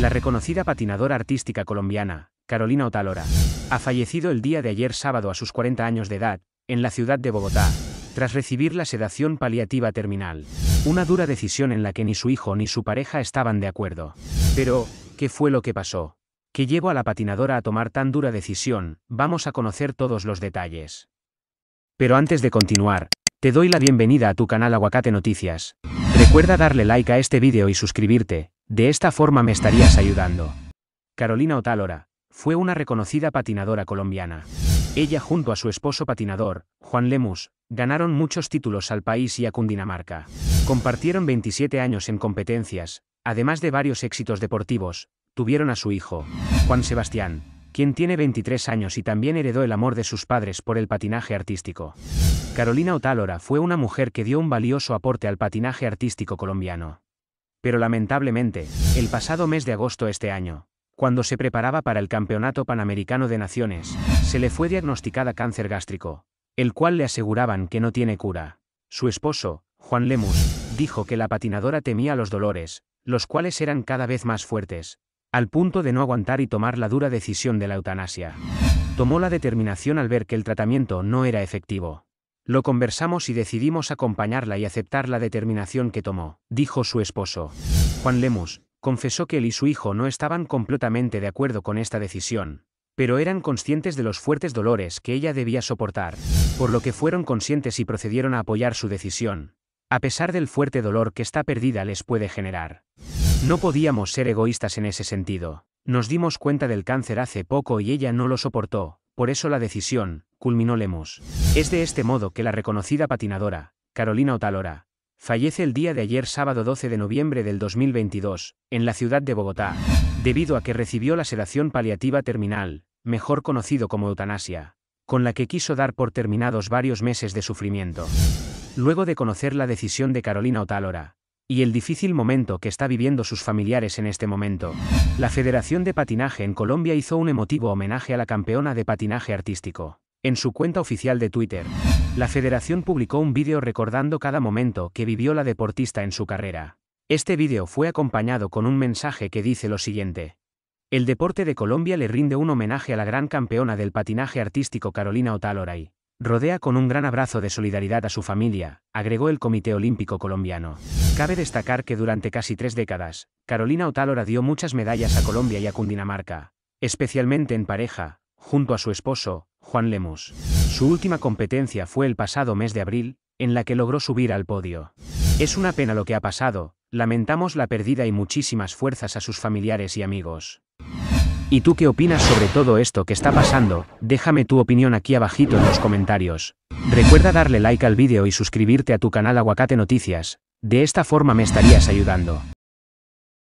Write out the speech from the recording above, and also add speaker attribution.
Speaker 1: La reconocida patinadora artística colombiana, Carolina Otalora, ha fallecido el día de ayer sábado a sus 40 años de edad, en la ciudad de Bogotá, tras recibir la sedación paliativa terminal. Una dura decisión en la que ni su hijo ni su pareja estaban de acuerdo. Pero, ¿qué fue lo que pasó? ¿Qué llevó a la patinadora a tomar tan dura decisión? Vamos a conocer todos los detalles. Pero antes de continuar, te doy la bienvenida a tu canal Aguacate Noticias. Recuerda darle like a este vídeo y suscribirte, de esta forma me estarías ayudando. Carolina Otálora, fue una reconocida patinadora colombiana. Ella junto a su esposo patinador, Juan Lemus, ganaron muchos títulos al país y a Cundinamarca. Compartieron 27 años en competencias, además de varios éxitos deportivos, tuvieron a su hijo, Juan Sebastián, quien tiene 23 años y también heredó el amor de sus padres por el patinaje artístico. Carolina Otálora fue una mujer que dio un valioso aporte al patinaje artístico colombiano. Pero lamentablemente, el pasado mes de agosto este año, cuando se preparaba para el Campeonato Panamericano de Naciones, se le fue diagnosticada cáncer gástrico, el cual le aseguraban que no tiene cura. Su esposo, Juan Lemus, dijo que la patinadora temía los dolores, los cuales eran cada vez más fuertes, al punto de no aguantar y tomar la dura decisión de la eutanasia. Tomó la determinación al ver que el tratamiento no era efectivo. Lo conversamos y decidimos acompañarla y aceptar la determinación que tomó, dijo su esposo. Juan Lemus, confesó que él y su hijo no estaban completamente de acuerdo con esta decisión, pero eran conscientes de los fuertes dolores que ella debía soportar, por lo que fueron conscientes y procedieron a apoyar su decisión, a pesar del fuerte dolor que esta pérdida les puede generar. No podíamos ser egoístas en ese sentido. Nos dimos cuenta del cáncer hace poco y ella no lo soportó, por eso la decisión, culminó Lemos. Es de este modo que la reconocida patinadora, Carolina Otalora, fallece el día de ayer sábado 12 de noviembre del 2022, en la ciudad de Bogotá, debido a que recibió la sedación paliativa terminal, mejor conocido como eutanasia, con la que quiso dar por terminados varios meses de sufrimiento. Luego de conocer la decisión de Carolina Otálora, y el difícil momento que está viviendo sus familiares en este momento, la Federación de Patinaje en Colombia hizo un emotivo homenaje a la campeona de patinaje artístico. En su cuenta oficial de Twitter, la federación publicó un vídeo recordando cada momento que vivió la deportista en su carrera. Este vídeo fue acompañado con un mensaje que dice lo siguiente. El deporte de Colombia le rinde un homenaje a la gran campeona del patinaje artístico Carolina y Rodea con un gran abrazo de solidaridad a su familia, agregó el Comité Olímpico Colombiano. Cabe destacar que durante casi tres décadas, Carolina Otálora dio muchas medallas a Colombia y a Cundinamarca, especialmente en pareja, junto a su esposo, Juan Lemus. Su última competencia fue el pasado mes de abril, en la que logró subir al podio. Es una pena lo que ha pasado, lamentamos la pérdida y muchísimas fuerzas a sus familiares y amigos. ¿Y tú qué opinas sobre todo esto que está pasando? Déjame tu opinión aquí abajito en los comentarios. Recuerda darle like al vídeo y suscribirte a tu canal Aguacate Noticias, de esta forma me estarías ayudando.